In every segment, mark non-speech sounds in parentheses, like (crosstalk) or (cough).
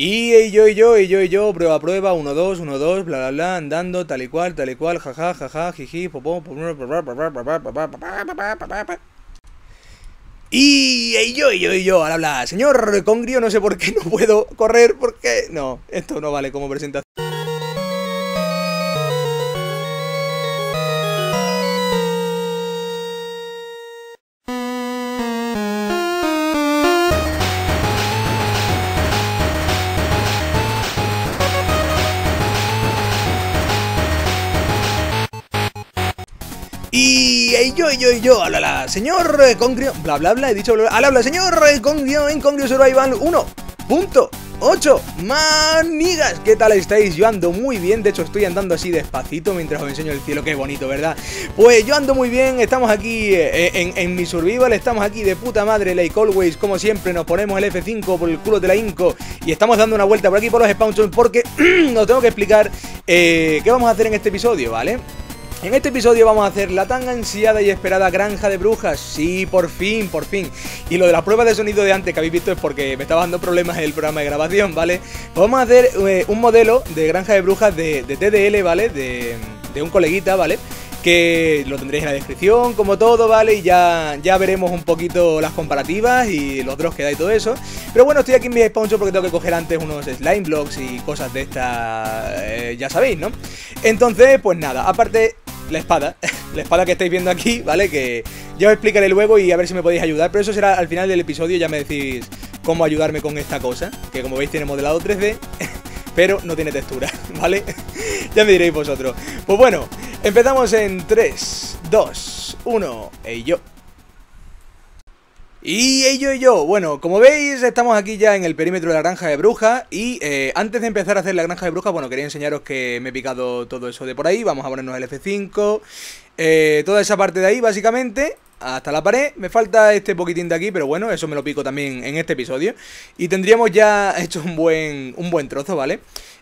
Y yo, y yo, y yo, y yo, prueba, prueba, uno, dos, uno, dos, bla, bla, bla, andando, tal y cual, tal y cual, jaja, jaja, jiji, popo. y, y yo, y yo, y yo, al habla, señor Congrio, no sé por qué no puedo correr, porque no, esto no vale como presentación. yo, yo, yo, ala la señor eh, Congrio, bla, bla, bla, he dicho, bla, hola, señor eh, Congrio en Congrio Survival 1.8 Manigas, ¿qué tal estáis? Yo ando muy bien, de hecho estoy andando así despacito mientras os enseño el cielo, qué bonito, ¿verdad? Pues yo ando muy bien, estamos aquí eh, en, mi survival, estamos aquí de puta madre, Lake always, como siempre, nos ponemos el F5 por el culo de la Inco y estamos dando una vuelta por aquí por los spawns porque (clears throat) os tengo que explicar qué vamos a hacer en este episodio, ¿vale? vale en este episodio vamos a hacer la tan ansiada y esperada granja de brujas. Sí, por fin, por fin. Y lo de la prueba de sonido de antes que habéis visto es porque me estaba dando problemas el programa de grabación, ¿vale? Vamos a hacer eh, un modelo de granja de brujas de, TDL, ¿vale? De, un coleguita, ¿vale? Que lo tendréis en la descripción, como todo, ¿vale? Y ya, ya veremos un poquito las comparativas y los drops que da y todo eso. Pero bueno, estoy aquí en mi sponsor porque tengo que coger antes unos slime blocks y cosas de estas, eh, ya sabéis, ¿no? Entonces, pues nada, aparte la espada. (laughs) la espada que estáis viendo aquí, ¿vale? Que ya os explicaré luego y a ver si me podéis ayudar. Pero eso será al final del episodio, ya me decís cómo ayudarme con esta cosa. Que como veis tiene modelado 3D, (laughs) pero no tiene textura, (laughs) ¿vale? ya me diréis vosotros. Pues bueno, empezamos en 3, 2, 1 y yo. Y ello y yo, bueno, como veis estamos aquí ya en el perímetro de la granja de bruja. y eh, antes de empezar a hacer la granja de bruja, bueno, quería enseñaros que me he picado todo eso de por ahí, vamos a ponernos el F5, eh, toda esa parte de ahí básicamente, hasta la pared, me falta este poquitín de aquí, pero bueno, eso me lo pico también en este episodio y tendríamos ya (laughs) hecho un buen, un buen trozo, ¿vale?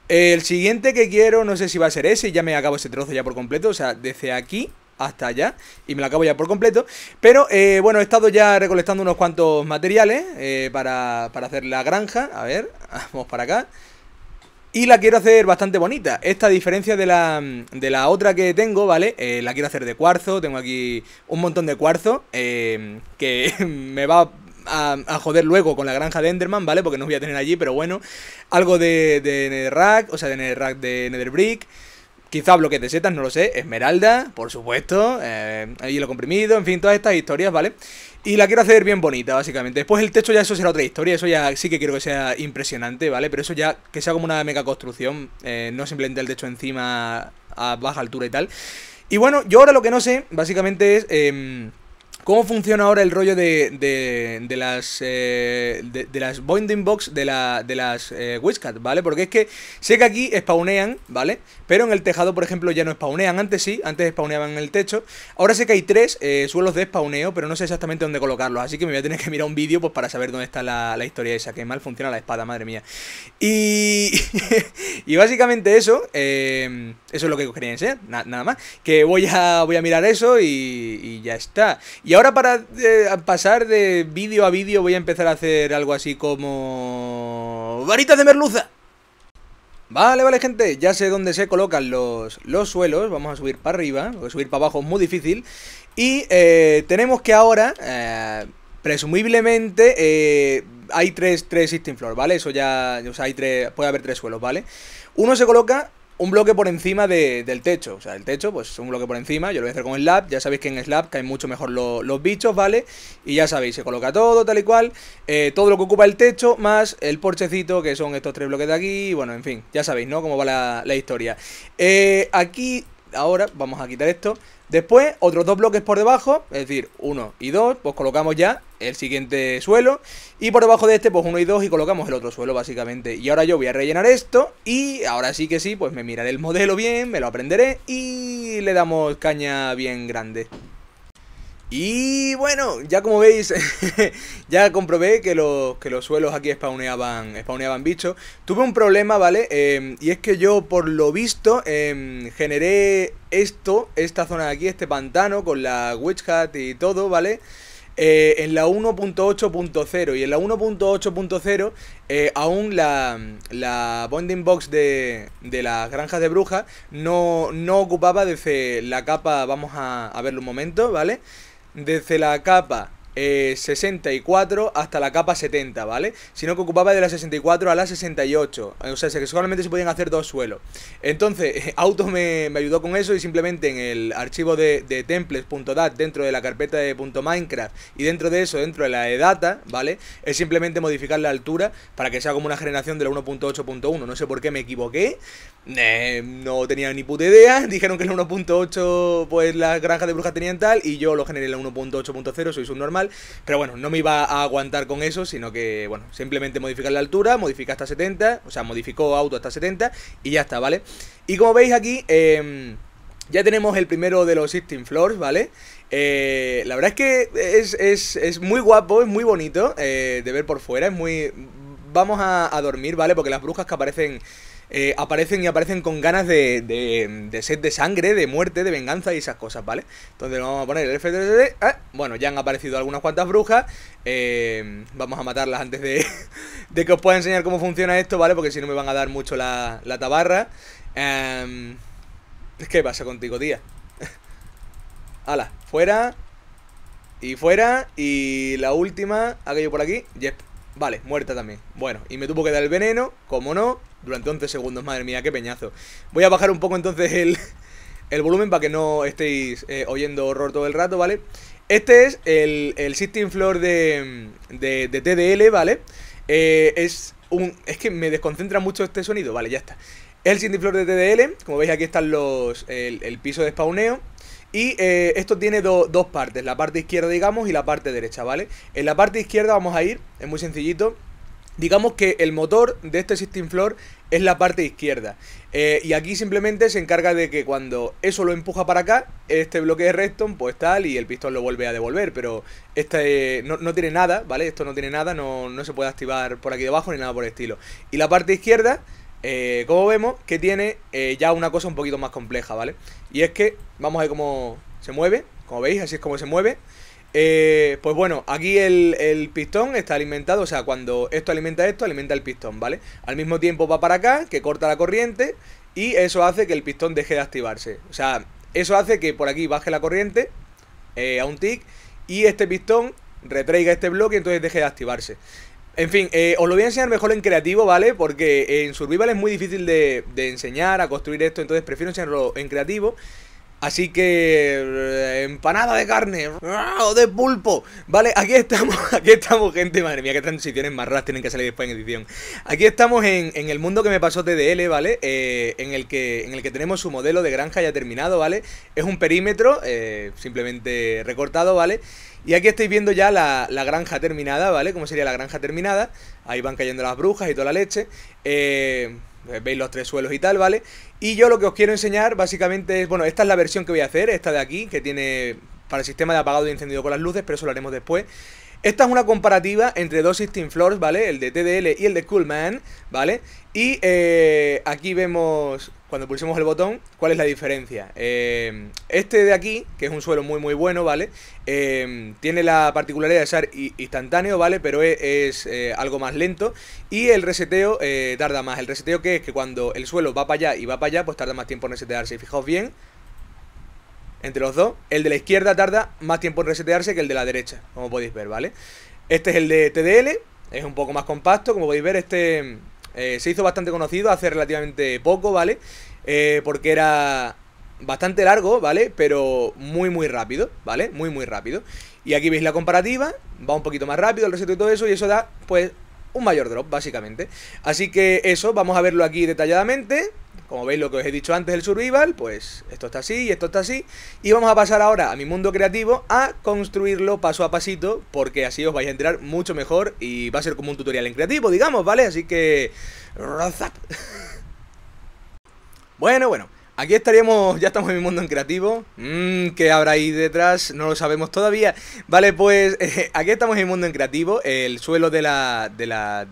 El siguiente que quiero, no sé si va a ser ese, ya me acabo ese trozo ya por completo, o sea, desde aquí hasta allá y me lo acabo ya por completo. Pero eh, bueno, he estado ya recolectando unos cuantos materiales eh, para, hacer la granja. A ver, (laughs) vamos para acá. Y la quiero hacer bastante bonita. Esta diferencia de la, de la otra que tengo, ¿vale? Eh, la quiero hacer de cuarzo. Tengo aquí un montón de cuarzo que (laughs) me va a, joder luego con la granja de Enderman, ¿vale? Porque no voy a tener allí, pero bueno. Algo de, de Netherrack, o sea, de Netherrack de Netherbrick. Quizá bloques de setas, no lo sé. Esmeralda, por supuesto. Eh, hielo comprimido, en fin, todas estas historias, ¿vale? Y la quiero hacer bien bonita, básicamente. Después el techo ya eso será otra historia. Eso ya sí que quiero que sea impresionante, ¿vale? Pero eso ya que sea como una mega construcción. Eh, no simplemente el techo encima a baja altura y tal. Y bueno, yo ahora lo que no sé, básicamente es... Em, ¿Cómo funciona ahora el rollo de, de, de las eh, de, las binding box de, de las eh, ¿vale? Porque es que sé que aquí spawnean, ¿vale? Pero en el tejado, por ejemplo, ya no spawnean. Antes sí, antes spawneaban en el techo. Ahora sé que hay tres eh, suelos de spawneo, pero no sé exactamente dónde colocarlos. Así que me voy a tener que mirar un vídeo pues, para saber dónde está la, la historia esa. Que mal funciona la espada, madre mía. Y, (laughs) y básicamente eso, eh, eso es lo que querían quería nada más. Que voy a, voy a mirar eso y, ya está ahora para eh, pasar de vídeo a vídeo voy a empezar a hacer algo así como... ¡Varitas de merluza! Vale, vale, gente, ya sé dónde se colocan los, los suelos, vamos a subir para arriba, subir para abajo es muy difícil, y eh, tenemos que ahora, eh, presumiblemente, hay tres, tres existing floors, ¿vale? Eso ya, o sea, hay tres, puede haber tres suelos, ¿vale? Uno se coloca un bloque por encima de, del techo. O sea, el techo, pues un bloque por encima. Yo lo voy a hacer con Slab. Ya sabéis que en Slab caen mucho mejor los bichos, ¿vale? Y ya sabéis, se coloca todo, tal y cual. Eh, todo lo que ocupa el techo, más el porchecito, que son estos tres bloques de aquí. Y bueno, en fin, ya sabéis, ¿no? Cómo va la, la historia. Eh, aquí, ahora, vamos a quitar esto. Después, otros dos bloques por debajo, es decir, uno y dos, pues colocamos ya el siguiente suelo. Y por debajo de este, pues uno y dos y colocamos el otro suelo, básicamente. Y ahora yo voy a rellenar esto y ahora sí que sí, pues me miraré el modelo bien, me lo aprenderé y le damos caña bien grande. Y bueno, ya como veis, (laughs) ya comprobé que, que los suelos aquí spawneaban, spawneaban bichos. Tuve un problema, ¿vale? Em, y es que yo, por lo visto, em, generé esto, esta zona de aquí, este pantano, con la Witch Hat y todo, ¿vale? Eh, en la 1.8.0 y en la 1.8.0 eh, aún la, la, bonding box de, las granjas de brujas no, ocupaba desde la capa, vamos a, verlo un momento, ¿vale? vale desde la capa 64 eh, hasta la capa 70, ¿vale? Sino que ocupaba de la 64 a la 68. O sea, que solamente se podían hacer dos suelos. Entonces, (laughs) Auto me, ayudó con eso y simplemente en el archivo de, templates.dat dentro de la carpeta de .minecraft y dentro de eso, dentro de la de data, ¿vale? Es simplemente modificar la altura para que sea como una generación de la 1.8.1. No sé por qué me equivoqué. Eh, no tenía ni puta idea. (laughs) Dijeron que la 1.8, pues la granja de brujas tenían tal y yo lo generé en la 1.8.0, soy subnormal pero bueno, no me iba a aguantar con eso, sino que, bueno, simplemente modificar la altura, modifica hasta 70, o sea, modificó auto hasta 70 y ya está, ¿vale? Y como veis aquí, em, ya tenemos el primero de los System Floors, ¿vale? Eh, la verdad es que es, muy guapo, es muy bonito eh, de ver por fuera, es muy... Vamos a dormir, ¿vale? Porque las brujas que aparecen eh, aparecen y aparecen con ganas de, de, de, sed de sangre, de muerte, de venganza y esas cosas, ¿vale? Entonces vamos a poner el f ah, bueno, ya han aparecido algunas cuantas brujas. Eh, vamos a matarlas antes (laughs) de, que os pueda enseñar cómo funciona esto, ¿vale? Porque si no me van a dar mucho la, la tabarra. Em, ¿Qué pasa contigo, tía? Hala, (laughs) fuera. Y fuera. Y la última, aquello por aquí. Yep. Vale, muerta también. Bueno, y me tuvo que dar el veneno, como no durante 11 segundos, madre mía, qué peñazo. Voy a bajar un poco entonces el, volumen para que no estéis eh, oyendo horror todo el rato, ¿vale? Este es el, el Floor de, TDL, ¿vale? Eh, es un... Es que me desconcentra mucho este sonido, vale, ya está. Es el System Floor de TDL, como veis aquí están los... el, piso de spawneo. Y eh, esto tiene dos partes, la parte izquierda digamos y la parte derecha, ¿vale? En la parte izquierda vamos a ir, es muy sencillito Digamos que el motor de este System Floor es la parte izquierda. Eh, y aquí simplemente se encarga de que cuando eso lo empuja para acá, este bloque de redstone, pues tal, y el pistón lo vuelve a devolver. Pero este no, tiene nada, ¿vale? Esto no tiene nada, no, se puede activar por aquí debajo ni nada por el estilo. Y la parte izquierda, eh, como vemos, que tiene eh, ya una cosa un poquito más compleja, ¿vale? Y es que, vamos a ver cómo se mueve, como veis, así es como se mueve. Eh, pues bueno, aquí el, pistón está alimentado, o sea, cuando esto alimenta esto, alimenta el pistón, ¿vale? Al mismo tiempo va para acá, que corta la corriente, y eso hace que el pistón deje de activarse. O sea, eso hace que por aquí baje la corriente eh, a un tick, y este pistón retraiga este bloque, y entonces deje de activarse. En fin, eh, os lo voy a enseñar mejor en creativo, ¿vale? Porque en Survival es muy difícil de, de enseñar a construir esto, entonces prefiero enseñarlo en creativo. Así que eh, empanada de carne ah, o de pulpo. Vale, aquí estamos, (laughs) aquí estamos, gente. Madre mía, qué transiciones más raras tienen que salir después en edición. Aquí estamos en, el mundo que me pasó TDL, ¿vale? Eh, en, el que, en el que tenemos su modelo de granja ya terminado, ¿vale? Es un perímetro, eh, simplemente recortado, ¿vale? Y aquí estáis viendo ya la, granja terminada, ¿vale? Cómo sería la granja terminada. Ahí van cayendo las brujas y toda la leche. Eh eh, veis los tres suelos y tal, ¿vale? Y yo lo que os quiero enseñar básicamente es, bueno, esta es la versión que voy a hacer, esta de aquí, que tiene para el sistema de apagado y encendido con las luces, pero eso lo haremos después. Esta es una comparativa entre dos System Floors, ¿vale? El de TDL y el de Coolman, ¿vale? Y eh, aquí vemos, cuando pulsemos el botón, cuál es la diferencia. Eh, este de aquí, que es un suelo muy muy bueno, ¿vale? Eh, tiene la particularidad de ser instantáneo, ¿vale? Pero es, es algo más lento. Y el reseteo tarda más. El reseteo que es que cuando el suelo va para allá y va para allá, pues tarda más tiempo en resetearse. Fijaos bien, entre los dos. El de la izquierda tarda más tiempo en resetearse que el de la derecha, como podéis ver, ¿vale? Este es el de TDL, es un poco más compacto, como podéis ver, este eh, se hizo bastante conocido hace relativamente poco, ¿vale? Eh, porque era bastante largo, ¿vale? Pero muy, muy rápido, ¿vale? Muy, muy rápido. Y aquí veis la comparativa, va un poquito más rápido el reset y todo eso, y eso da, pues, un mayor drop, básicamente. Así que eso, vamos a verlo aquí detalladamente. Como veis lo que os he dicho antes del survival, pues esto está así y esto está así. Y vamos a pasar ahora a mi mundo creativo a construirlo paso a pasito, porque así os vais a enterar mucho mejor y va a ser como un tutorial en creativo, digamos, ¿vale? Así que... (laughs) Bueno, bueno. Aquí estaríamos, ya estamos en el mundo en creativo. Mmm, ¿qué habrá ahí detrás? No lo sabemos todavía. Vale, pues (laughs) aquí estamos en el mundo en creativo. El suelo de la, de la,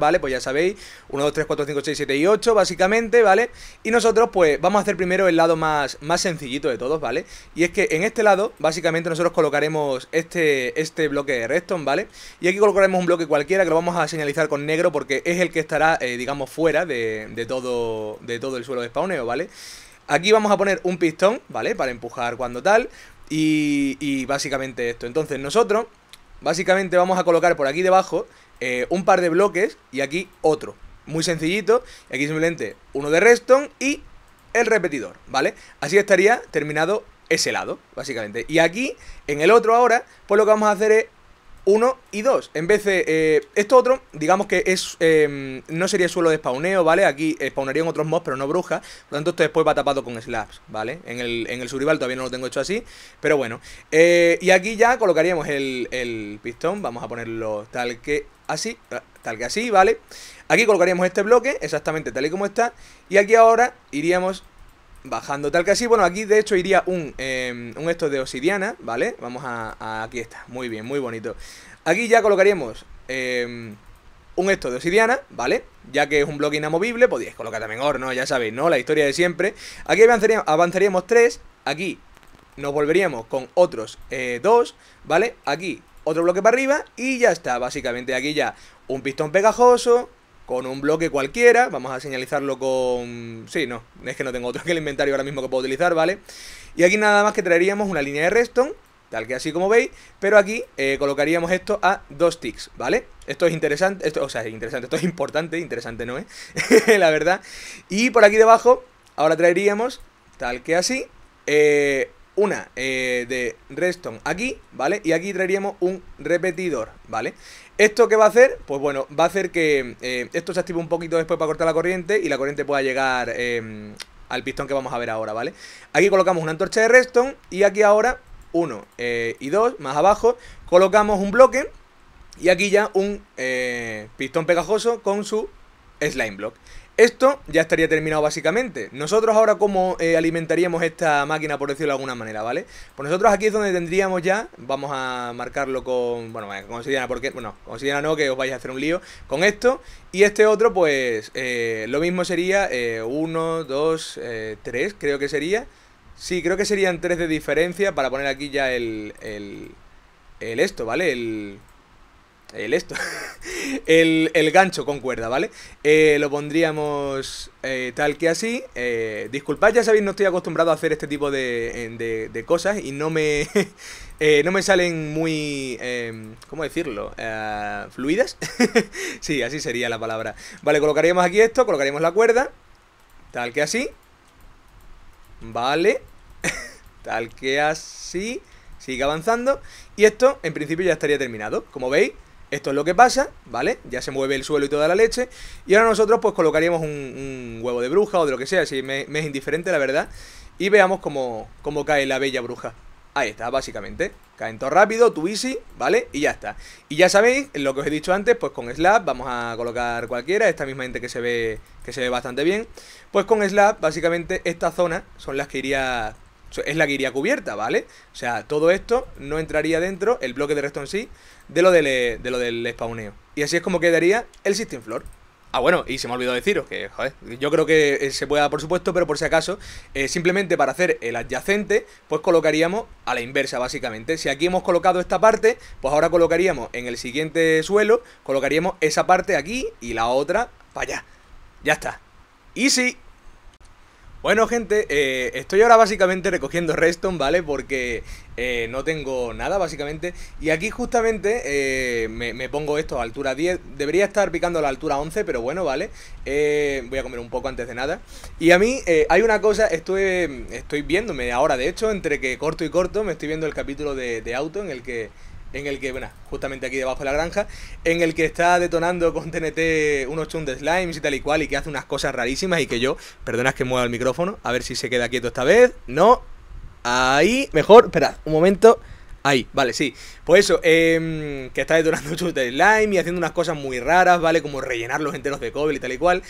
¿vale? Pues ya sabéis, 1, 2, 3, 4, 5, 6, 7 y 8, básicamente, ¿vale? Y nosotros, pues, vamos a hacer primero el lado más, más sencillito de todos, ¿vale? Y es que en este lado, básicamente, nosotros colocaremos este, este bloque de redstone, ¿vale? Y aquí colocaremos un bloque cualquiera que lo vamos a señalizar con negro porque es el que estará, eh, digamos, fuera de, todo, de todo el suelo de spawneo, ¿vale? vale Aquí vamos a poner un pistón, ¿vale? Para empujar cuando tal. Y, básicamente esto. Entonces nosotros, básicamente vamos a colocar por aquí debajo eh, un par de bloques y aquí otro. Muy sencillito. Y aquí simplemente uno de redstone y el repetidor, ¿vale? Así estaría terminado ese lado, básicamente. Y aquí, en el otro ahora, pues lo que vamos a hacer es uno y 2. En vez de eh, esto otro, digamos que es em, no sería suelo de spawneo, ¿vale? Aquí eh, spawnarían otros mobs, pero no brujas. Por lo tanto, esto después va tapado con slabs, ¿vale? En el, en survival todavía no lo tengo hecho así, pero bueno. Eh, y aquí ya colocaríamos el, el pistón. Vamos a ponerlo tal que así, ah, tal que así, ¿vale? Aquí colocaríamos este bloque, exactamente tal y como está. Y aquí ahora iríamos bajando. Tal que así, bueno, aquí de hecho iría un, em, esto de obsidiana, ¿vale? Vamos a, Aquí está, muy bien, muy bonito. Aquí ya colocaríamos em, un esto de obsidiana, ¿vale? Ya que es un bloque inamovible, podéis colocar también horno, Ya sabéis, ¿no? La historia de siempre. Aquí avanzaríamos, tres, aquí nos volveríamos con otros eh, dos, ¿vale? Aquí otro bloque para arriba y ya está, básicamente. Aquí ya un pistón pegajoso, con un bloque cualquiera, vamos a señalizarlo con... Sí, no, es que no tengo otro que el inventario ahora mismo que puedo utilizar, ¿vale? Y aquí nada más que traeríamos una línea de redstone, tal que así como veis, pero aquí eh, colocaríamos esto a dos ticks, ¿vale? Esto es interesante, esto, o sea, es interesante, esto es importante, interesante no es, ¿eh? (laughs) la verdad. Y por aquí debajo, ahora traeríamos, tal que así, eh, una de redstone aquí, ¿vale? Y aquí traeríamos un repetidor, ¿vale? ¿Esto qué va a hacer? Pues bueno, va a hacer que eh, esto se active un poquito después para cortar la corriente y la corriente pueda llegar em, al pistón que vamos a ver ahora, ¿vale? Aquí colocamos una antorcha de redstone y aquí ahora, uno eh, y dos, más abajo, colocamos un bloque y aquí ya un eh, pistón pegajoso con su slime block. Esto ya estaría terminado básicamente. Nosotros ahora cómo eh, alimentaríamos esta máquina, por decirlo de alguna manera, ¿vale? Pues nosotros aquí es donde tendríamos ya, vamos a marcarlo con, bueno, con porque, bueno, con no, que os vais a hacer un lío, con esto. Y este otro, pues, eh, lo mismo sería 1, 2, 3, creo que sería. Sí, creo que serían tres de diferencia para poner aquí ya el, el, el esto, ¿vale? El el esto, (laughs) el, gancho con cuerda, ¿vale? Eh, lo pondríamos eh, tal que así. Eh, disculpad, ya sabéis, no estoy acostumbrado a hacer este tipo de, de, cosas y no me, (laughs) no me salen muy, em, ¿cómo decirlo? ¿Fluidas? (laughs) sí, así sería la palabra. Vale, colocaríamos aquí esto, colocaríamos la cuerda, tal que así. Vale, tal que así. Sigue avanzando. Y esto, en principio, ya estaría terminado. Como veis, esto es lo que pasa, ¿vale? Ya se mueve el suelo y toda la leche. Y ahora nosotros pues colocaríamos un, huevo de bruja o de lo que sea, si me, es indiferente la verdad. Y veamos cómo, cae la bella bruja. Ahí está, básicamente. Caen todo rápido, tu easy, ¿vale? Y ya está. Y ya sabéis, lo que os he dicho antes, pues con slab vamos a colocar cualquiera, esta misma gente que se ve que se ve bastante bien. Pues con slab, básicamente, esta zona son las que iría es la que iría cubierta, ¿vale? O sea, todo esto no entraría dentro, el bloque de resto en sí, de lo del, eh, de lo del spawneo. Y así es como quedaría el System Floor. Ah, bueno, y se me ha olvidado deciros que, joder, yo creo que eh, se pueda, por supuesto, pero por si acaso, eh, simplemente para hacer el adyacente, pues colocaríamos a la inversa, básicamente. Si aquí hemos colocado esta parte, pues ahora colocaríamos en el siguiente suelo, colocaríamos esa parte aquí y la otra para allá. Ya está. Y Easy. Bueno, gente, eh, estoy ahora básicamente recogiendo redstone, ¿vale? Porque eh, no tengo nada, básicamente. Y aquí justamente eh, me, pongo esto a altura 10. Debería estar picando a la altura 11, pero bueno, ¿vale? voy a comer un poco antes de nada. Y a mí hay una cosa, estoy, estoy viéndome ahora, de hecho, entre que corto y corto, me estoy viendo el capítulo de, de auto en el que en el que, bueno, justamente aquí debajo de la granja, en el que está detonando con TNT unos chun de slimes y tal y cual, y que hace unas cosas rarísimas y que yo, perdonas que mueva el micrófono, a ver si se queda quieto esta vez, no, ahí, mejor, esperad, un momento... Ahí, vale, sí. Pues eso, em, que está detonando chun de slime y haciendo unas cosas muy raras, ¿vale? Como rellenar los enteros de cobre y tal y cual.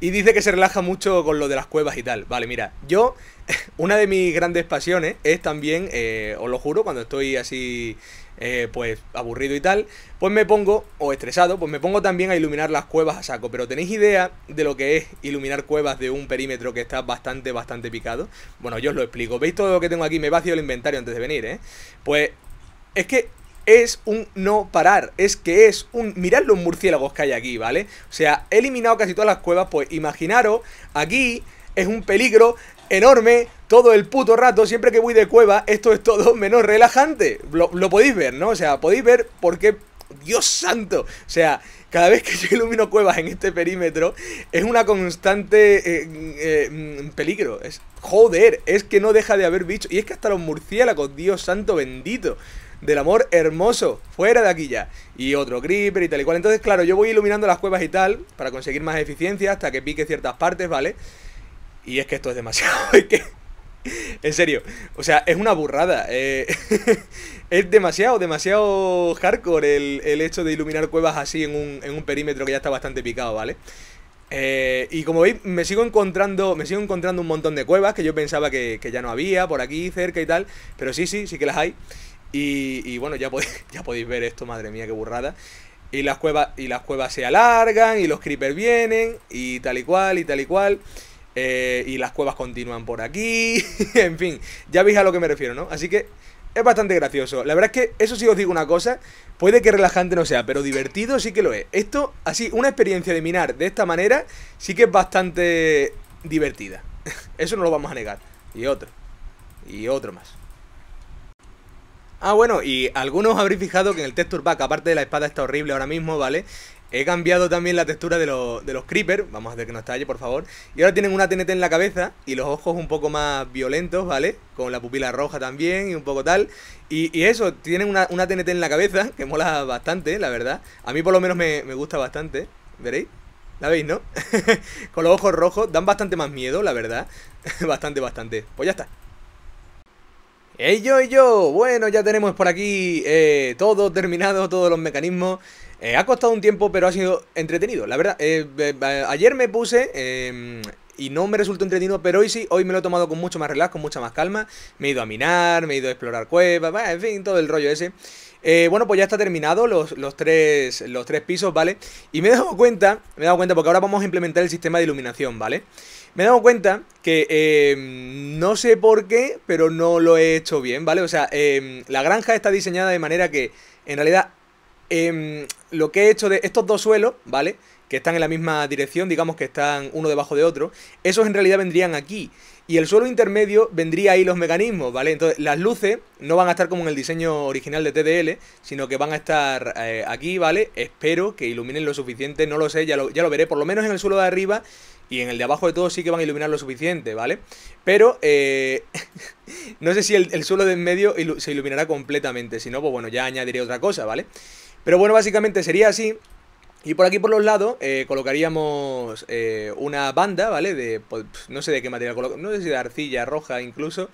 Y dice que se relaja mucho con lo de las cuevas y tal. Vale, mira, yo, (laughs) una de mis grandes pasiones es también, eh, os lo juro, cuando estoy así eh, pues aburrido y tal, pues me pongo, o estresado, pues me pongo también a iluminar las cuevas a saco. Pero tenéis idea de lo que es iluminar cuevas de un perímetro que está bastante, bastante picado. Bueno, yo os lo explico. ¿Veis todo lo que tengo aquí? Me he vacío el inventario antes de venir, ¿eh? Pues es que es un no parar. Es que es un. Mirad los murciélagos que hay aquí, ¿vale? O sea, he eliminado casi todas las cuevas. Pues imaginaros, aquí es un peligro enorme todo el puto rato, siempre que voy de cueva, esto es todo (laughs) menos relajante. Lo, podéis ver, ¿no? O sea, podéis ver por qué... Dios santo. O sea, cada vez que (laughs) yo ilumino cuevas en este perímetro, es una constante eh, eh, mm, peligro. Es, joder, es que no deja de haber bichos. Y es que hasta los murciélagos, Dios santo bendito del amor hermoso, fuera de aquí ya. Y otro creeper y tal y cual. Entonces, claro, yo voy iluminando las cuevas y tal, para conseguir más eficiencia hasta que pique ciertas partes, ¿vale? Y es que esto es demasiado. (laughs) Es que, en serio, o sea, es una burrada. Eh, (laughs) es demasiado, demasiado hardcore el, hecho de iluminar cuevas así en un, perímetro que ya está bastante picado, ¿vale? Eh, y como veis, me sigo encontrando. Me sigo encontrando un montón de cuevas que yo pensaba que, ya no había por aquí, cerca y tal. Pero sí, sí, sí que las hay. Y, y bueno, ya podéis, (laughs) ya podéis ver esto, madre mía, qué burrada. Y las cuevas, y las cuevas se alargan, y los creepers vienen, y tal y cual, y tal y cual. Eh, y las cuevas continúan por aquí. (laughs) en fin, ya veis a lo que me refiero, ¿no? Así que es bastante gracioso. La verdad es que, eso sí os digo una cosa, puede que relajante no sea, pero divertido sí que lo es. Esto, así, una experiencia de minar de esta manera sí que es bastante divertida. (laughs) eso no lo vamos a negar. Y otro. Y otro más. Ah, bueno, y algunos habréis fijado que en el texture pack, aparte de la espada está horrible ahora mismo, ¿vale? He cambiado también la textura de, los creepers, vamos a hacer que nos talle, por favor. Y ahora tienen una TNT en la cabeza y los ojos un poco más violentos, ¿vale? Con la pupila roja también y un poco tal. Y, eso, tienen una, una, TNT en la cabeza que mola bastante, la verdad. A mí por lo menos me, gusta bastante, ¿veréis? ¿La veis, no? (laughs) Con los ojos rojos dan bastante más miedo, la verdad. (laughs) bastante, bastante. Pues ya está. ¡Ey, yo, yo! Bueno, ya tenemos por aquí eh, todo terminado, todos los mecanismos. Eh, ha costado un tiempo, pero ha sido entretenido, la verdad. Eh, eh, ayer me puse em, y no me resultó entretenido, pero hoy sí, hoy me lo he tomado con mucho más relax, con mucha más calma. Me he ido a minar, me he ido a explorar cuevas, en fin, todo el rollo ese. bueno, pues ya está terminado los, tres, los tres pisos, ¿vale? Y me he dado cuenta, me he dado cuenta porque ahora vamos a implementar el sistema de iluminación, ¿vale? Me he dado cuenta que em, no sé por qué, pero no lo he hecho bien, ¿vale? O sea, em, la granja está diseñada de manera que en realidad eh, lo que he hecho de estos dos suelos, ¿vale? Que están en la misma dirección, digamos que están uno debajo de otro. Esos en realidad vendrían aquí. Y el suelo intermedio vendría ahí los mecanismos, ¿vale? Entonces las luces no van a estar como en el diseño original de TDL, sino que van a estar eh, aquí, ¿vale? Espero que iluminen lo suficiente, no lo sé, ya lo, veré. Por lo menos en el suelo de arriba y en el de abajo de todo sí que van a iluminar lo suficiente, ¿vale? Pero eh, (laughs) no sé si el, suelo de en medio se iluminará completamente, si no, pues bueno, ya añadiré otra cosa, ¿vale? Pero bueno, básicamente sería así. Y por aquí por los lados eh, colocaríamos eh, una banda, ¿vale? De, pues, no sé de qué material, no sé si de arcilla roja incluso.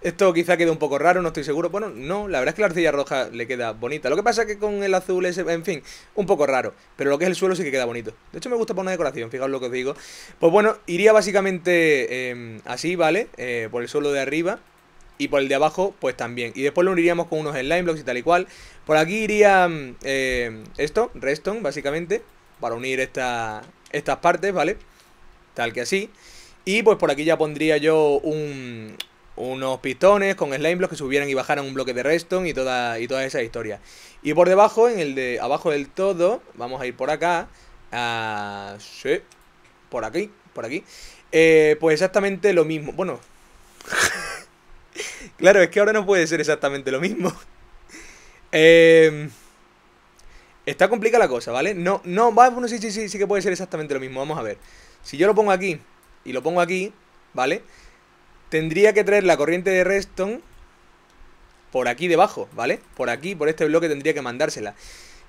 Esto quizá quede un poco raro, no estoy seguro. Bueno, no, la verdad es que la arcilla roja le queda bonita. Lo que pasa es que con el azul es en fin, un poco raro. Pero lo que es el suelo sí que queda bonito. De hecho me gusta poner una decoración, fijaos lo que os digo. Pues bueno, iría básicamente em, así, ¿vale? Eh, por el suelo de arriba y por el de abajo pues también. Y después lo uniríamos con unos slime blocks y tal y cual. Por aquí iría mm, eh, esto, redstone básicamente, para unir estas partes, ¿vale? Tal que así. Y pues por aquí ya pondría yo unos pistones con slime blocks que subieran y bajaran un bloque de redstone y toda, y toda esa historia. Y por debajo, en el de abajo del todo, vamos a ir por acá. A, sí, por aquí, por aquí. Eh, pues exactamente lo mismo. Bueno, (laughs) Claro, es que ahora no puede ser exactamente lo mismo. (laughs) Em, está complicada la cosa, ¿vale? No, no, bueno, sí, sí, sí, sí que puede ser exactamente lo mismo. Vamos a ver. Si yo lo pongo aquí y lo pongo aquí, ¿vale? Tendría que traer la corriente de redstone por aquí debajo, ¿vale? Por aquí, por este bloque tendría que mandársela.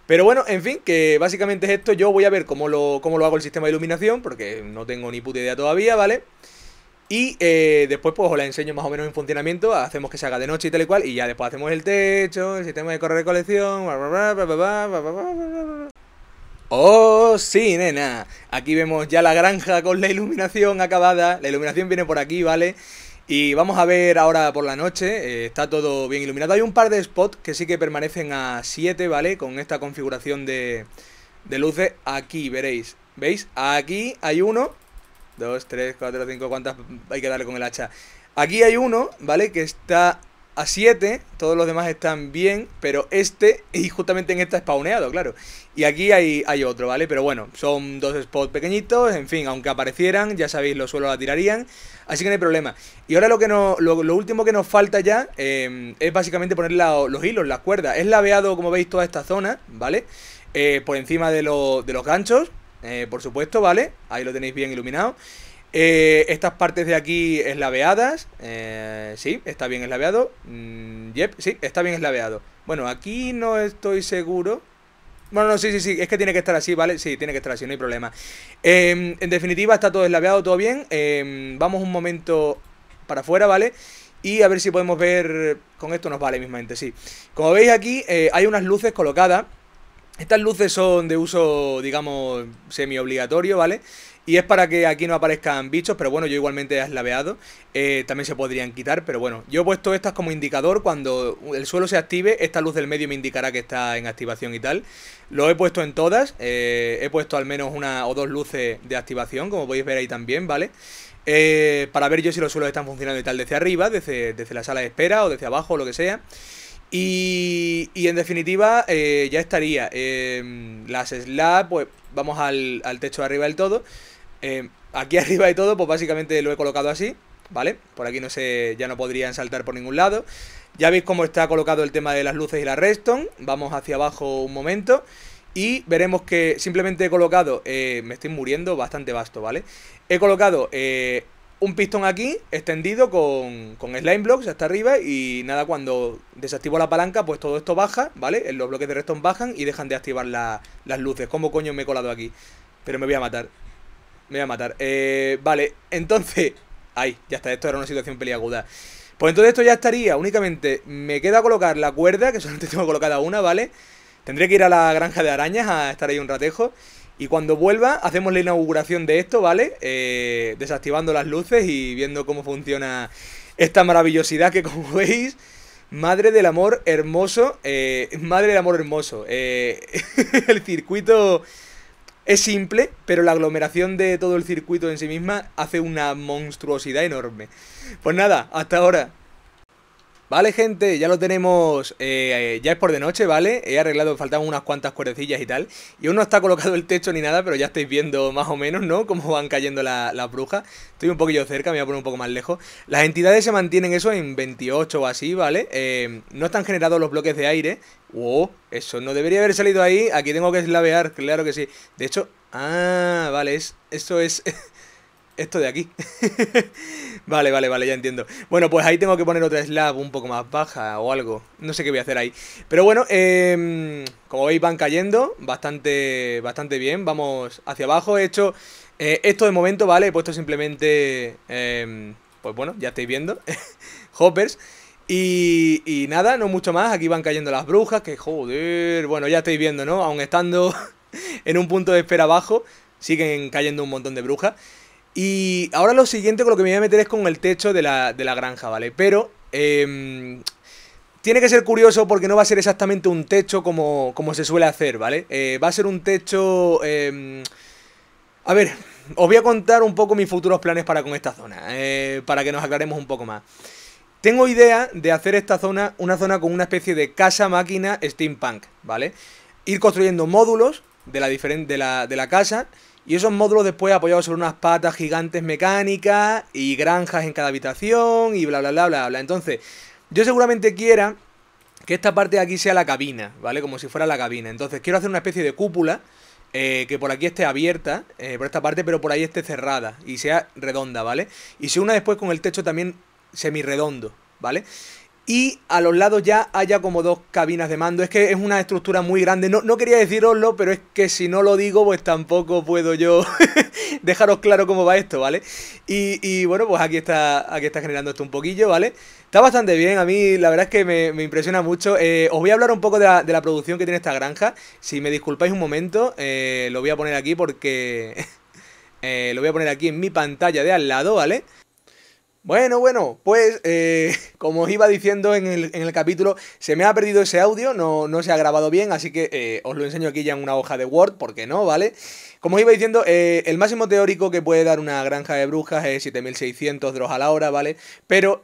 Pero bueno, en fin, que básicamente es esto. Yo voy a ver cómo lo, cómo lo hago el sistema de iluminación, porque no tengo ni puta idea todavía, ¿vale? vale y después pues os la enseño más o menos en funcionamiento, hacemos que se haga de noche y tal y cual, y ya después hacemos el techo, el sistema de correo de colección, ¡Oh, sí, nena! Aquí vemos ya la granja con la iluminación acabada, la iluminación viene por aquí, ¿vale? Y vamos a ver ahora por la noche, está todo bien iluminado, hay un par de spots que sí que permanecen a 7, ¿vale? Con esta configuración de, de luces, aquí veréis, ¿veis? Aquí hay uno 2, 3, 4, 5, ¿cuántas hay que darle con el hacha? Aquí hay uno, ¿vale? Que está a 7, todos los demás están bien, pero este, y justamente en esta spawneado, claro. Y aquí hay, hay otro, ¿vale? Pero bueno, son dos spots pequeñitos, en fin, aunque aparecieran, ya sabéis, los suelos la tirarían, así que no hay problema. Y ahora lo que no, lo, último que nos falta ya eh, es básicamente poner los hilos, las cuerdas. Es laveado, como veis, toda esta zona, ¿vale? Eh, por encima de, de los ganchos, eh, por supuesto, ¿vale? Ahí lo tenéis bien iluminado. Eh, estas partes de aquí eslaveadas, eh, sí, está bien eslaveado. Mm, yep, sí, está bien eslaveado. Bueno, aquí no estoy seguro. Bueno, no, sí, sí, sí, es que tiene que estar así, ¿vale? Sí, tiene que estar así, no hay problema. Em, en definitiva, está todo eslaveado, todo bien. Em, vamos un momento para afuera, ¿vale? Y a ver si podemos ver... Con esto nos vale mismamente, sí. Como veis aquí, hay unas luces colocadas estas luces son de uso, digamos, semi-obligatorio, ¿vale? Y es para que aquí no aparezcan bichos, pero bueno, yo igualmente las laveado. Eh, también se podrían quitar, pero bueno. Yo he puesto estas como indicador. Cuando el suelo se active, esta luz del medio me indicará que está en activación y tal. Lo he puesto en todas. Eh, he puesto al menos una o dos luces de activación, como podéis ver ahí también, ¿vale? Eh, para ver yo si los suelos están funcionando y tal desde arriba, desde, desde la sala de espera o desde abajo o lo que sea. Y, en definitiva, eh, ya estaría. Em, las slabs, pues vamos al, techo de arriba del todo. Em, aquí (laughs) arriba de todo, pues básicamente lo he colocado así, ¿vale? Por aquí no sé, ya no podrían saltar por ningún lado. Ya veis cómo está colocado el tema de las luces y la redstone. Vamos hacia abajo un momento. Y veremos que simplemente he colocado, eh, me estoy muriendo bastante vasto, ¿vale? He colocado eh, un pistón aquí, extendido con, con slime blocks hasta arriba y nada, cuando desactivo la palanca, pues todo esto baja, ¿vale? Los bloques de redstone bajan y dejan de activar las luces. ¿Cómo coño me he colado aquí? Pero me voy a matar. Me voy a matar. Eh, vale, entonces... ahí (laughs) ya está, esto era una situación peliaguda. Pues entonces esto ya estaría, únicamente me queda colocar la cuerda, que solamente (laughs) tengo colocada una, ¿vale? Tendré que ir a la granja de arañas a estar ahí un ratejo. Y cuando vuelva, hacemos la inauguración de esto, ¿vale? Eh, desactivando las luces y viendo cómo funciona esta maravillosidad que, como (laughs) veis, madre del amor hermoso, eh, madre del amor hermoso. Eh, (laughs) el circuito es simple, pero la aglomeración de todo el circuito en sí misma hace una monstruosidad enorme. Pues nada, hasta ahora. Vale, gente, ya lo tenemos, eh, eh, ya es por de noche, ¿vale? He arreglado, faltaban unas cuantas cuerdecillas y tal. Y aún no está colocado el techo ni nada, pero ya estáis viendo más o menos, ¿no? Cómo van cayendo las la brujas. Estoy un poquillo cerca, me voy a poner un poco más lejos. Las entidades se mantienen eso en 28 o así, ¿vale? Eh, no están generados los bloques de aire. ¡Wow! Eso no debería haber salido ahí. Aquí tengo que slavear, claro que sí. De hecho... Ah, vale, es, es... (laughs) esto de aquí. (laughs) vale, vale, vale, ya entiendo. Bueno, pues ahí tengo que poner otra slab un poco más baja o algo. No sé qué voy a hacer ahí. Pero bueno, em, como veis van cayendo bastante, bastante bien. Vamos hacia abajo. He hecho eh, esto de momento, ¿vale? He puesto simplemente, em, pues bueno, ya estáis viendo, (laughs) hoppers. Y, y nada, no mucho más. Aquí van cayendo las brujas, que joder. Bueno, ya estáis viendo, ¿no? Aun estando (laughs) en un punto de espera abajo, siguen cayendo un montón de brujas. Y ahora lo siguiente con lo que me voy a meter es con el techo de la, granja, ¿vale? Pero em, tiene que ser curioso porque no va a ser exactamente un techo como, se suele hacer, ¿vale? Eh, va a ser un techo... Em, a ver, os voy a contar un poco mis futuros planes para con esta zona, eh, para que nos aclaremos un poco más. Tengo idea de hacer esta zona una zona con una especie de casa máquina steampunk, ¿vale? Ir construyendo módulos de la, de la, de la casa y esos módulos después apoyados sobre unas patas gigantes mecánicas y granjas en cada habitación y bla, bla, bla, bla, bla. Entonces, yo seguramente quiera que esta parte de aquí sea la cabina, ¿vale? Como si fuera la cabina. Entonces, quiero hacer una especie de cúpula eh, que por aquí esté abierta, eh, por esta parte, pero por ahí esté cerrada y sea redonda, ¿vale? Y se una después con el techo también semirredondo, ¿vale? y a los lados ya haya como dos cabinas de mando. Es que es una estructura muy grande. No, quería deciroslo, pero es que si no lo digo, pues tampoco puedo yo (laughs) dejaros claro cómo va esto, ¿vale? Y, bueno, pues aquí está, aquí está generando esto un poquillo, ¿vale? Está bastante bien, a mí la verdad es que me, impresiona mucho. Eh, os voy a hablar un poco de la, producción que tiene esta granja. Si me disculpáis un momento, eh, lo voy a poner aquí porque... (laughs) Eh, lo voy a poner aquí en mi pantalla de al lado, ¿vale? vale bueno, bueno, pues eh, (laughs) como os iba diciendo en el, en el, capítulo, se me ha perdido ese audio, no, no se ha grabado bien, así que eh, os lo enseño aquí ya en una hoja de Word, ¿por qué no, ¿vale? Como os iba diciendo, eh, el máximo teórico que puede dar una granja de brujas es 7600 drogas a la hora, ¿vale? Pero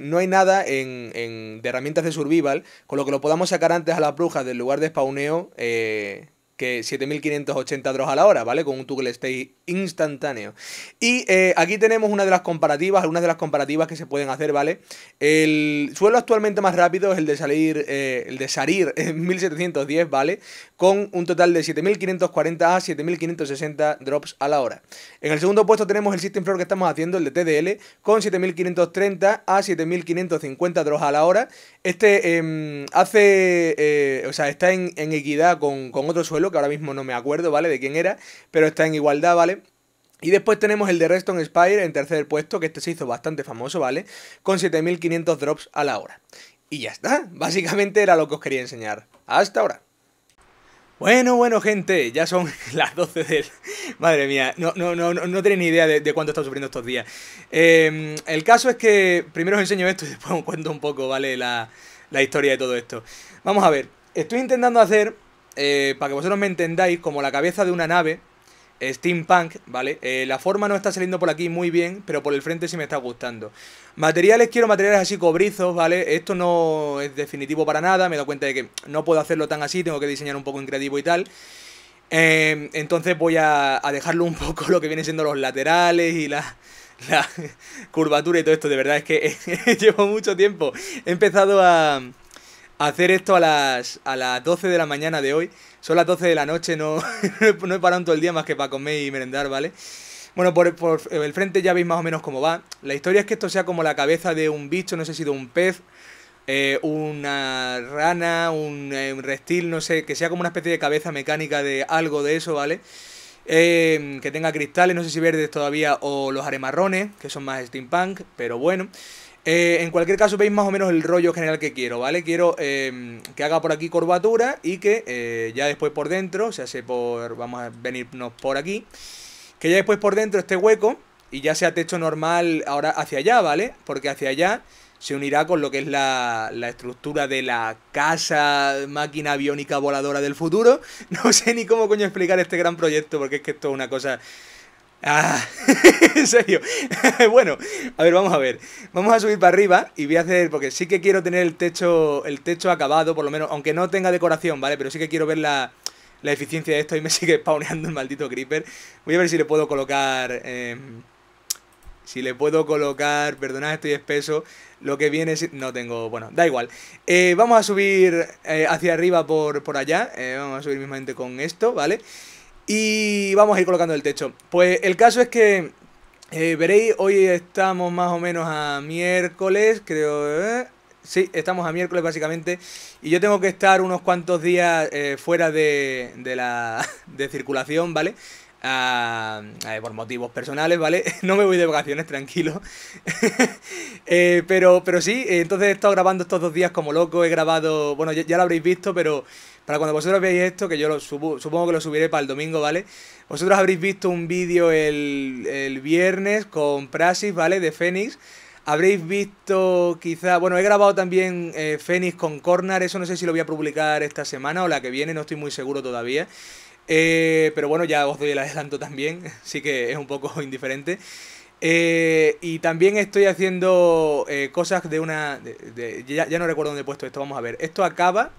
no hay nada en, de herramientas de survival, con lo que lo podamos sacar antes a las brujas del lugar de spawneo, que 7.580 drops a la hora, ¿vale? Con un Toggle Stay instantáneo. Y eh, aquí tenemos una de las comparativas, algunas de las comparativas que se pueden hacer, ¿vale? El suelo actualmente más rápido es el de salir, eh, el de salir (laughs) en 1710, ¿vale? Con un total de 7.540 a 7.560 drops a la hora. En el segundo puesto tenemos el System Floor que estamos haciendo, el de TDL, con 7.530 a 7.550 drops a la hora. Este em, hace, eh, o sea, está en, equidad con, con otro suelo que ahora mismo no me acuerdo, ¿vale? De quién era, pero está en igualdad, ¿vale? Y después tenemos el de Reston Spire en tercer puesto, que este se hizo bastante famoso, ¿vale? Con 7500 drops a la hora. Y ya está, (laughs) básicamente era lo que os quería enseñar. Hasta ahora. Bueno, bueno, gente, ya son (laughs) las 12 del... Madre mía, no, no, no, no tenéis ni idea de, cuánto he sufriendo estos días. Em, el caso es que primero os enseño esto y (laughs) después os cuento un poco, ¿vale? La, la historia de todo esto. Vamos a ver, estoy intentando hacer eh, para que vosotros me entendáis, como la cabeza de una nave eh, steampunk, ¿vale? Eh, la forma no está saliendo por aquí muy bien, pero por el frente sí me está gustando. Materiales, quiero materiales así cobrizos, ¿vale? Esto no es definitivo para nada, me he cuenta de que no puedo hacerlo tan así, tengo que diseñar un poco en creativo y tal. Em, entonces voy a, dejarlo un (laughs) poco lo que vienen siendo los laterales y la, la (laughs) curvatura y todo esto. De verdad es que (laughs) llevo mucho tiempo. He empezado a hacer esto a las, a las 12 de la mañana de hoy. Son las 12 de la noche, no, (laughs) no he parado todo el día más que para comer y merendar, ¿vale? Bueno, por, el frente ya veis más o menos cómo va. La historia es que esto sea como la cabeza de un bicho, no sé si de un pez, eh, una rana, un, restil eh, reptil, no sé, que sea como una especie de cabeza mecánica de algo de eso, ¿vale? Eh, que tenga cristales, no sé si verdes todavía, o los aremarrones, que son más steampunk, pero bueno. Eh, en cualquier caso, veis más o menos el rollo general que quiero, ¿vale? Quiero em, que haga por aquí curvatura y que eh, ya después por dentro, se por. Vamos a venirnos por aquí. Que ya después por dentro esté hueco y ya sea techo normal ahora hacia allá, ¿vale? Porque hacia allá se unirá con lo que es la, la estructura de la casa máquina aviónica voladora del futuro. (laughs) No sé ni cómo coño explicar este gran proyecto porque es que esto es una cosa Ah, (laughs) en serio. (laughs) bueno, a ver, vamos a ver. Vamos a subir para arriba y voy a hacer, porque sí que quiero tener el techo, el techo acabado, por lo menos, aunque no tenga decoración, ¿vale? Pero sí que quiero ver la, eficiencia de esto y me (laughs) sigue spawneando el maldito creeper. Voy a ver si le puedo colocar... Em, si le puedo colocar... Perdonad, estoy espeso. Lo que viene... Si, no tengo... Bueno, da igual. Eh, vamos a subir eh, hacia arriba por, allá. Eh, vamos a subir mismamente con esto, ¿vale? vale y vamos a ir colocando el techo. Pues el caso es que eh, veréis, hoy estamos más o menos a miércoles, creo. Eh, sí, estamos a miércoles básicamente. Y yo tengo que estar unos cuantos días eh, fuera de, la (laughs) de circulación, ¿vale? por motivos personales, ¿vale? (laughs) No me voy de vacaciones, tranquilo. (laughs) pero, pero sí, entonces he estado grabando estos dos días como loco. He grabado, bueno, ya lo habréis visto, pero para cuando vosotros veáis esto, que yo supongo que lo subiré para el domingo, ¿vale? Vosotros habréis visto un vídeo el, viernes con Praxis, ¿vale? De Fénix. Habréis visto quizá, bueno, he grabado también eh, Fénix con Corner. eso no sé si lo voy a publicar esta semana o la que viene, no estoy muy seguro todavía. Eh, pero bueno, ya os doy el adelanto también, así (laughs) que es un poco (laughs) indiferente. Eh, y también estoy haciendo eh, cosas de una... ya, no recuerdo dónde he puesto esto, vamos a ver. Esto acaba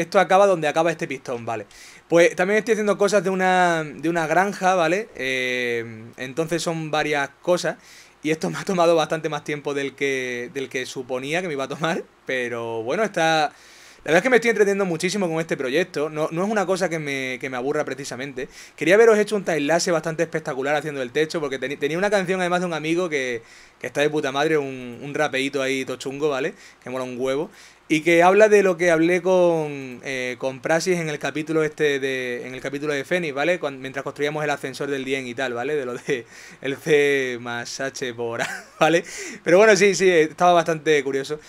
esto acaba donde acaba este pistón, vale. Pues también estoy haciendo cosas de una, de una granja, ¿vale? Eh, entonces son varias cosas. Y esto me ha tomado bastante más tiempo del que, del que suponía que me iba a tomar. Pero bueno, está... La verdad es que me estoy entreteniendo muchísimo con este proyecto. No, es una cosa que me, que me, aburra precisamente. Quería haberos hecho un tie-lace bastante espectacular haciendo el techo, porque tenía una canción además de un amigo que, que está de puta madre, un, un rapeíto ahí tochungo, ¿vale? Que mola un huevo y que habla de lo que hablé con, eh, con Praxis en el capítulo este de, en el capítulo de Fénix, ¿vale? mientras construíamos el ascensor del Dien y tal, ¿vale? De lo de (laughs) el C más H por A, (laughs) ¿vale? Pero bueno, sí, sí, estaba bastante curioso.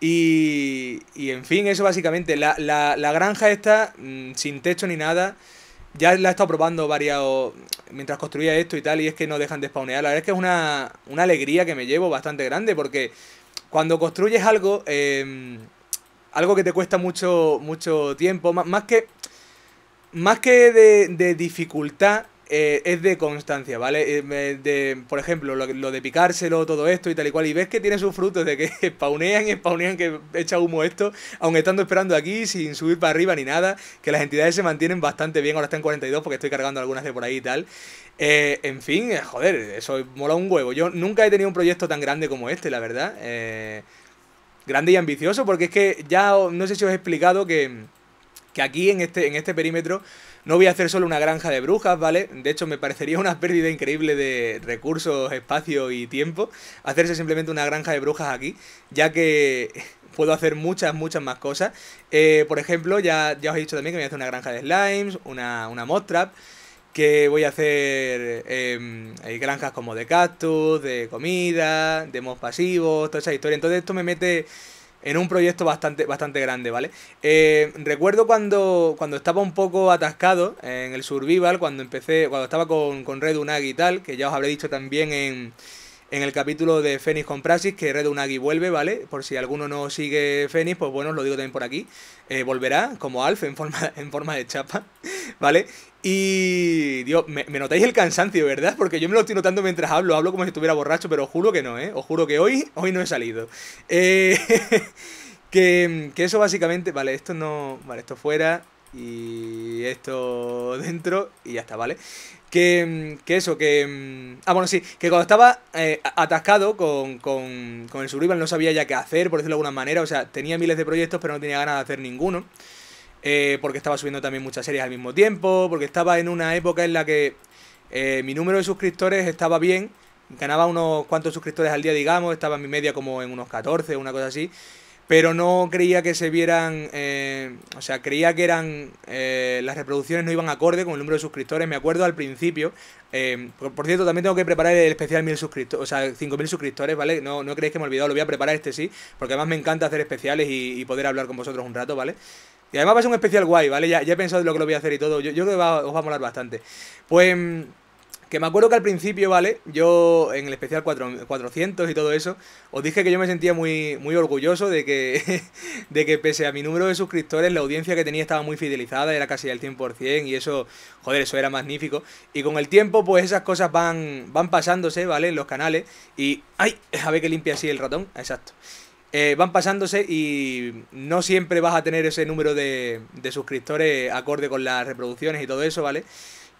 Y, y en fin, eso básicamente. La, granja esta, mm, sin techo ni nada. Ya la he estado probando varias mientras construía esto y tal, y es que no dejan de spawnear. La verdad es que es una, una alegría que me llevo bastante grande, porque cuando construyes algo, em, algo que te cuesta mucho, mucho tiempo. más que, más que de, dificultad, eh, es de constancia, ¿vale? Eh, de, por ejemplo, lo, de picárselo, todo esto y tal y cual. Y ves que tiene sus frutos de que (laughs) spawnean y spawnean, que echa humo esto, aunque estando esperando aquí sin subir para arriba ni nada, que las entidades se mantienen bastante bien. Ahora están en 42 porque estoy cargando algunas de por ahí y tal. Eh, en fin, joder, eso mola un huevo. Yo nunca he tenido un proyecto tan grande como este, la verdad. Eh grande y ambicioso, porque es que ya no sé si os he explicado que, aquí en este, en este perímetro no voy a hacer solo una granja de brujas, ¿vale? De hecho, me parecería una pérdida increíble de recursos, espacio y tiempo hacerse simplemente una granja de brujas aquí, ya que (laughs) puedo hacer muchas, muchas más cosas. Eh, por ejemplo, ya, ya os he dicho también que me voy a hacer una granja de slimes, una, una trap que voy a hacer em, hay granjas como de cactus, de comida, de mobs pasivos, toda esa historia. Entonces esto me mete en un proyecto bastante, bastante grande, ¿vale? Eh, recuerdo cuando, cuando estaba un poco atascado en el survival, cuando empecé, cuando estaba con, Red Unag y tal, que ya os habré dicho también en en el capítulo de Fénix con Praxis, que Red Unagi vuelve, ¿vale? Por si alguno no sigue Fénix, pues bueno, os lo digo también por aquí. Eh, volverá como Alf en forma, (laughs) en forma de chapa, ¿vale? Y, Dios, me, notáis el cansancio, ¿verdad? Porque yo me lo estoy notando mientras hablo, hablo como si estuviera borracho, pero os juro que no, ¿eh? Os juro que hoy, hoy no he salido. Eh, (laughs) que, que, eso básicamente, vale, esto no, vale, esto fuera, y esto (laughs) dentro y ya está, ¿vale? Que, mm, eso, que... Mm, ah, bueno, sí, que cuando estaba eh, atascado con, con, con el Survival no sabía ya qué hacer, por decirlo de alguna manera, o sea, tenía miles de proyectos pero no tenía ganas de hacer ninguno. Eh, porque estaba subiendo también muchas series al mismo tiempo, porque estaba en una época en la que eh, mi número de suscriptores estaba bien, ganaba unos cuantos suscriptores al día, digamos, estaba en mi media como en unos 14, una cosa así, pero no creía que se vieran, eh, o sea, creía que eran, eh, las reproducciones no iban acorde con el número de suscriptores, me acuerdo al principio, eh, por, cierto, también tengo que preparar el especial mil suscriptores, o sea, 5000 suscriptores, ¿vale? No, creéis que me he olvidado, lo voy a preparar este sí, porque además me encanta hacer especiales y, poder hablar con vosotros un rato, ¿vale? Y además va a ser un especial guay, ¿vale? Ya, he pensado en lo que lo voy a hacer y todo, yo, creo que os va a molar bastante. Pues... Que me acuerdo que al principio, ¿vale? Yo en el especial 400 y todo eso, os dije que yo me sentía muy, muy orgulloso de que, (laughs) de que pese a mi número de suscriptores, la audiencia que tenía estaba muy fidelizada, era casi al 100% y eso, joder, eso era magnífico. Y con el tiempo, pues esas cosas van, van pasándose, ¿vale? En los canales y... ¡Ay! A ver que limpia así el ratón, exacto. Eh, van pasándose y no siempre vas a tener ese número de, suscriptores acorde con las reproducciones y todo eso, ¿vale? vale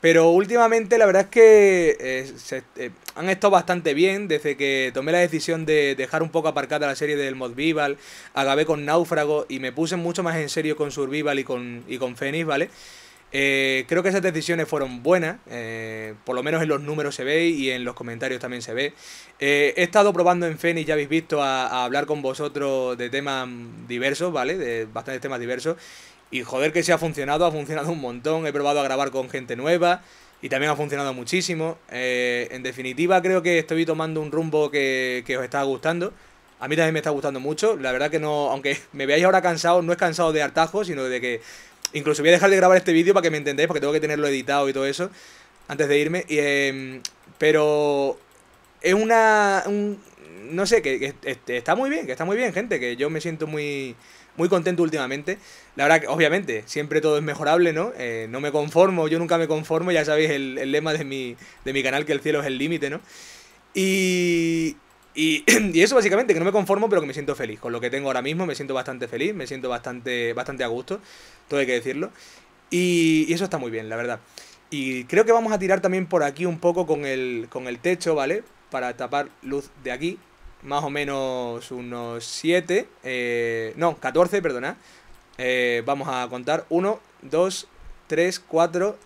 pero últimamente la verdad es que eh, se, eh, han estado bastante bien desde que tomé la decisión de dejar un poco aparcada la serie del mod Vival acabé con Náufrago y me puse mucho más en serio con Survival y con, y con Fenix, ¿vale? Eh, creo que esas decisiones fueron buenas, por lo menos en los números se ve y en los comentarios también se ve. he estado probando en Fenix, ya habéis visto, a, a, hablar con vosotros de temas diversos, ¿vale? De bastantes temas diversos. Y joder que si ha funcionado, ha funcionado un montón. He probado a grabar con gente nueva y también ha funcionado muchísimo. Eh, en definitiva, creo que estoy tomando un rumbo que, que, os está gustando. A mí también me está gustando mucho. La verdad que no, aunque me veáis ahora cansado, no es cansado de hartajo, sino de que incluso voy a dejar de grabar este vídeo para que me entendáis, porque tengo que tenerlo editado y todo eso antes de irme. Em, pero es una... no sé, que, que, está muy bien, que está muy bien, gente, que yo me siento muy, muy contento últimamente. La verdad que, obviamente, siempre todo es mejorable, ¿no? Eh, no me conformo, yo nunca me conformo, ya sabéis el, el lema de mi, de mi canal, que el cielo es el límite, ¿no? Y, (clears throat) y, eso básicamente, que no me conformo, pero que me siento feliz. Con lo que tengo ahora mismo me siento bastante feliz, me siento bastante, bastante a gusto, todo hay que decirlo. Y, y eso está muy bien, la verdad. Y creo que vamos a tirar también por aquí un poco con el, con el techo, ¿vale? Para tapar luz de aquí, más o menos unos 7, eh, no, 14, perdona, eh, vamos a contar 1, 2, 3, 4,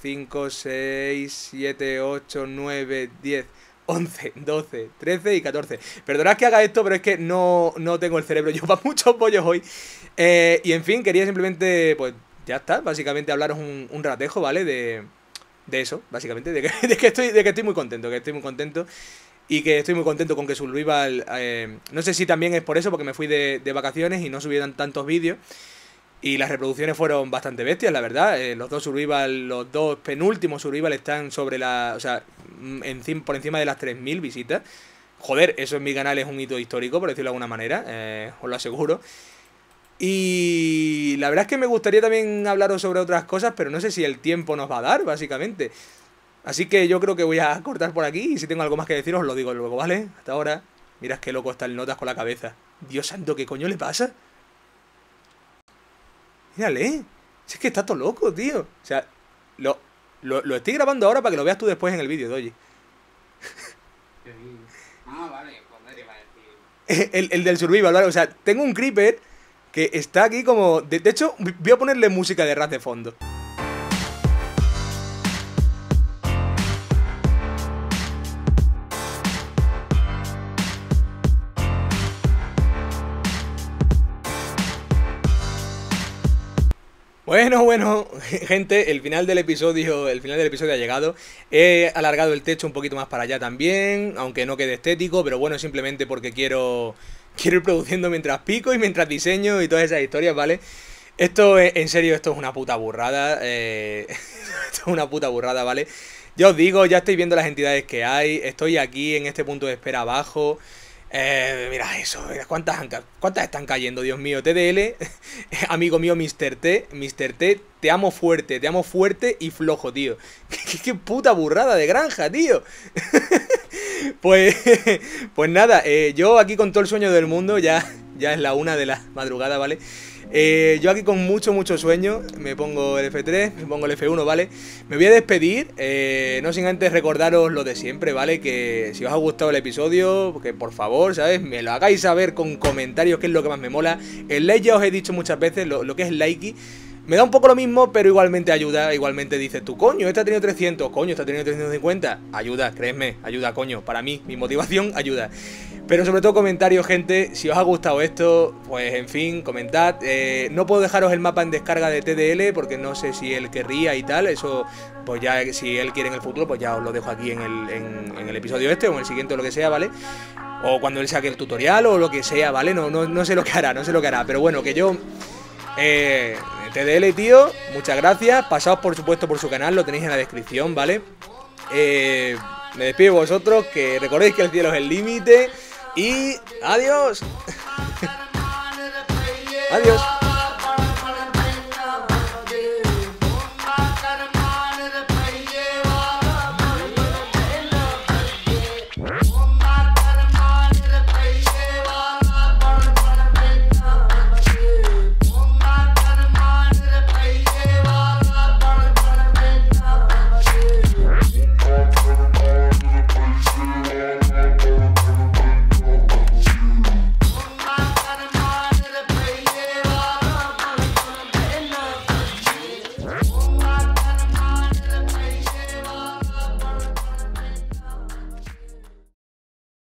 5, 6, 7, 8, 9, 10, 11, 12, 13 y 14. Perdonad que haga esto, pero es que no, tengo el cerebro (laughs) yo para muchos pollos hoy. Eh, y en fin, quería simplemente, pues ya está, básicamente hablaros un, un ratejo, ¿vale? De, de eso, básicamente, de (laughs) estoy, de que estoy muy contento, que estoy muy contento y que estoy muy contento con que survival... Eh, no sé si también es por eso, porque me fui de, vacaciones y no subieron tantos vídeos. Y las reproducciones fueron bastante bestias, la verdad. Eh, los dos survival, los dos penúltimos survival están sobre la. O sea, mm, por encima de las 3.000 visitas. Joder, eso en mi canal es un hito histórico, por decirlo de alguna manera, eh, os lo aseguro. Y la verdad es que me gustaría también hablaros sobre otras cosas, pero no sé si el tiempo nos va a dar, básicamente. Así que yo creo que voy a cortar por aquí y si tengo algo más que decir os lo digo luego, ¿vale? Hasta ahora. Mirad qué loco está el Notas con la cabeza. Dios santo, ¿qué coño le pasa? Mírale. ¿eh? Si es que está todo loco, tío. O sea, lo, estoy grabando ahora para que lo veas tú después en el vídeo, Doji. ah, vale. Pues el, el, del survival, ¿vale? O sea, tengo un creeper que está aquí como... De, hecho, voy a ponerle música de ras de fondo. Bueno, bueno, (laughs) gente, el final del episodio, el final del episodio ha llegado. He alargado el techo un poquito más para allá también, aunque no quede estético, pero bueno, simplemente porque quiero (laughs) quiero ir produciendo mientras pico y mientras diseño y todas esas historias, ¿vale? Esto, en serio, esto es una puta burrada. Eh, (laughs) esto es una puta burrada, ¿vale? Ya os digo, ya estoy viendo las entidades que hay. Estoy aquí en este punto de espera abajo. Eh, mira eso, mira cuántas, cuántas están cayendo, Dios mío. TDL, (laughs) amigo mío, Mr. T, Mr. T, te amo fuerte, te amo fuerte y flojo, tío. (laughs) Qué, puta burrada de granja, tío. (laughs) pues, pues nada, eh, yo aquí con todo el sueño del mundo, ya, ya es la una de la madrugada, ¿vale? Eh, yo aquí con mucho, mucho sueño me pongo el F3, me pongo el F1, ¿vale? Me voy a despedir, eh, no sin antes recordaros lo de siempre, ¿vale? Que si os ha gustado el episodio, que por favor, ¿sabes? Me lo hagáis saber con comentarios, que es lo que más me mola. El like ya os he dicho muchas veces, lo, que es el likey. Me da un poco lo mismo, pero igualmente ayuda, igualmente dices tú, coño, esta ha tenido 300, coño, esta ha tenido 350, ayuda, créeme, ayuda, coño, para mí, mi motivación (laughs) ayuda. Pero sobre todo comentarios, gente, si os ha gustado esto, pues en fin, comentad. Eh, no puedo dejaros el mapa en descarga de TDL porque no sé si él querría y tal, eso pues ya si él quiere en el futuro, pues ya os lo dejo aquí en el, episodio este o en el siguiente o lo que sea, ¿vale? O cuando él saque el tutorial o lo que sea, ¿vale? No, no, sé lo que hará, no sé lo que hará, pero bueno, que yo... Eh, TDL, tío, muchas gracias. Pasaos, por supuesto, por su canal, lo tenéis en la descripción, ¿vale? Eh, me despido de vosotros, que recordéis que el cielo es el límite. Y adiós. (laughs) adiós.